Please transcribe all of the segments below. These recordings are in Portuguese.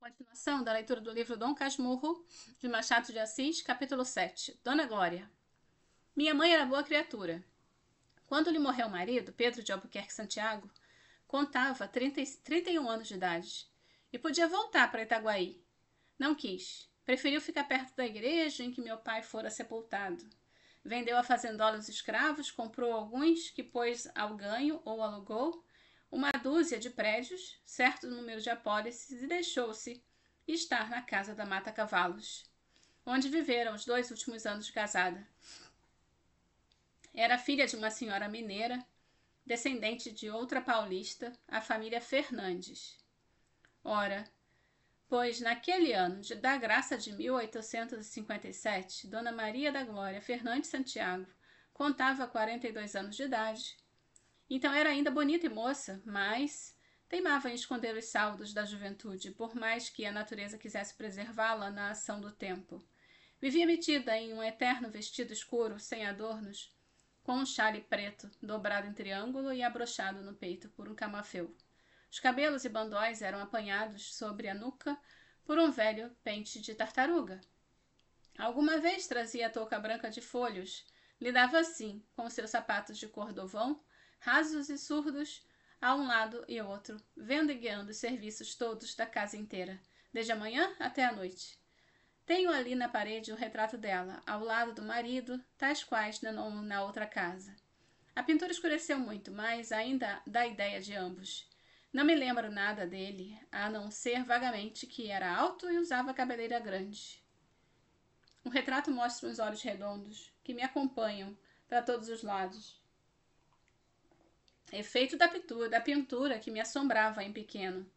Continuação da leitura do livro Dom Casmurro, de Machado de Assis, capítulo 7. Dona Glória. Minha mãe era boa criatura. Quando lhe morreu o marido, Pedro de Albuquerque Santiago, contava 30, 31 anos de idade e podia voltar para Itaguaí. Não quis. Preferiu ficar perto da igreja em que meu pai fora sepultado. Vendeu a fazendola os escravos, comprou alguns que pôs ao ganho ou alugou uma dúzia de prédios, certo número de apólices e deixou-se estar na casa da Mata Cavalos, onde viveram os dois últimos anos de casada. Era filha de uma senhora mineira, descendente de outra paulista, a família Fernandes. Ora, pois naquele ano de, da graça de 1857, Dona Maria da Glória Fernandes Santiago contava 42 anos de idade então era ainda bonita e moça, mas teimava em esconder os saldos da juventude, por mais que a natureza quisesse preservá-la na ação do tempo. Vivia metida em um eterno vestido escuro, sem adornos, com um chale preto, dobrado em triângulo e abrochado no peito por um camafeu. Os cabelos e bandóis eram apanhados sobre a nuca por um velho pente de tartaruga. Alguma vez trazia a touca branca de folhos, lidava assim, com seus sapatos de cordovão rasos e surdos a um lado e outro, vendo e guiando os serviços todos da casa inteira, desde a manhã até a noite. Tenho ali na parede o retrato dela, ao lado do marido, tais quais na, na outra casa. A pintura escureceu muito, mas ainda dá ideia de ambos. Não me lembro nada dele, a não ser vagamente que era alto e usava cabeleira grande. O retrato mostra uns olhos redondos que me acompanham para todos os lados, Efeito da pintura, da pintura que me assombrava em pequeno.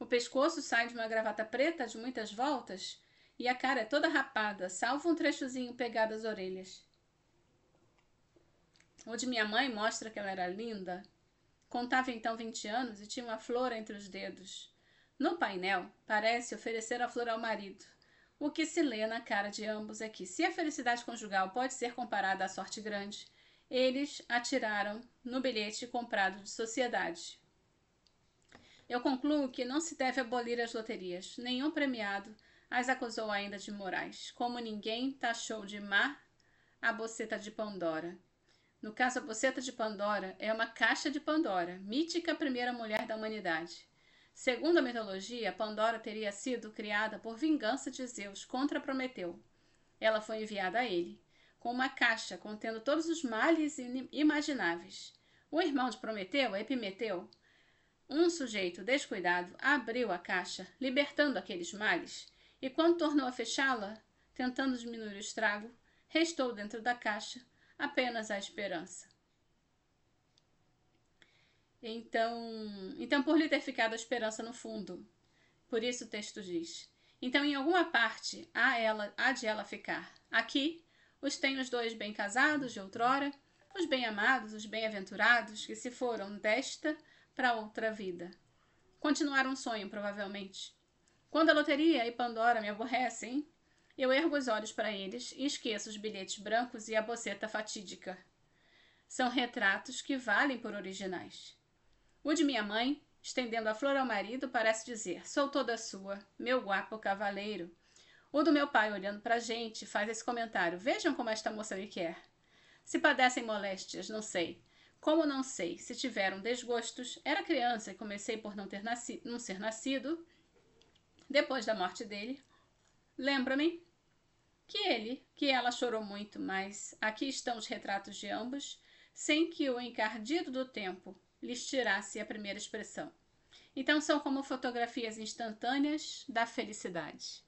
O pescoço sai de uma gravata preta de muitas voltas e a cara é toda rapada, salvo um trechozinho pegado às orelhas. Onde minha mãe mostra que ela era linda. Contava então 20 anos e tinha uma flor entre os dedos. No painel, parece oferecer a flor ao marido. O que se lê na cara de ambos é que, se a felicidade conjugal pode ser comparada à sorte grande, eles atiraram no bilhete comprado de sociedade. Eu concluo que não se deve abolir as loterias. Nenhum premiado as acusou ainda de morais, como ninguém taxou de má a boceta de Pandora. No caso, a boceta de Pandora é uma caixa de Pandora, mítica primeira mulher da humanidade. Segundo a mitologia, Pandora teria sido criada por vingança de Zeus contra Prometeu. Ela foi enviada a ele com uma caixa contendo todos os males imagináveis. O irmão de Prometeu, Epimeteu, um sujeito descuidado, abriu a caixa, libertando aqueles males, e quando tornou a fechá-la, tentando diminuir o estrago, restou dentro da caixa apenas a esperança. Então, então por lhe ter ficado a esperança no fundo. Por isso o texto diz: Então em alguma parte há ela há de ela ficar. Aqui os tem os dois bem casados de outrora, os bem-amados, os bem-aventurados, que se foram desta para outra vida. Continuar um sonho, provavelmente. Quando a loteria e Pandora me aborrecem, eu ergo os olhos para eles e esqueço os bilhetes brancos e a boceta fatídica. São retratos que valem por originais. O de minha mãe, estendendo a flor ao marido, parece dizer: Sou toda sua, meu guapo cavaleiro. O do meu pai, olhando para a gente, faz esse comentário: Vejam como esta moça me quer. Se padecem moléstias, não sei. Como não sei, se tiveram desgostos, era criança e comecei por não, ter nasci não ser nascido, depois da morte dele. Lembra-me que ele, que ela chorou muito, mas aqui estão os retratos de ambos, sem que o encardido do tempo lhes tirasse a primeira expressão. Então são como fotografias instantâneas da felicidade.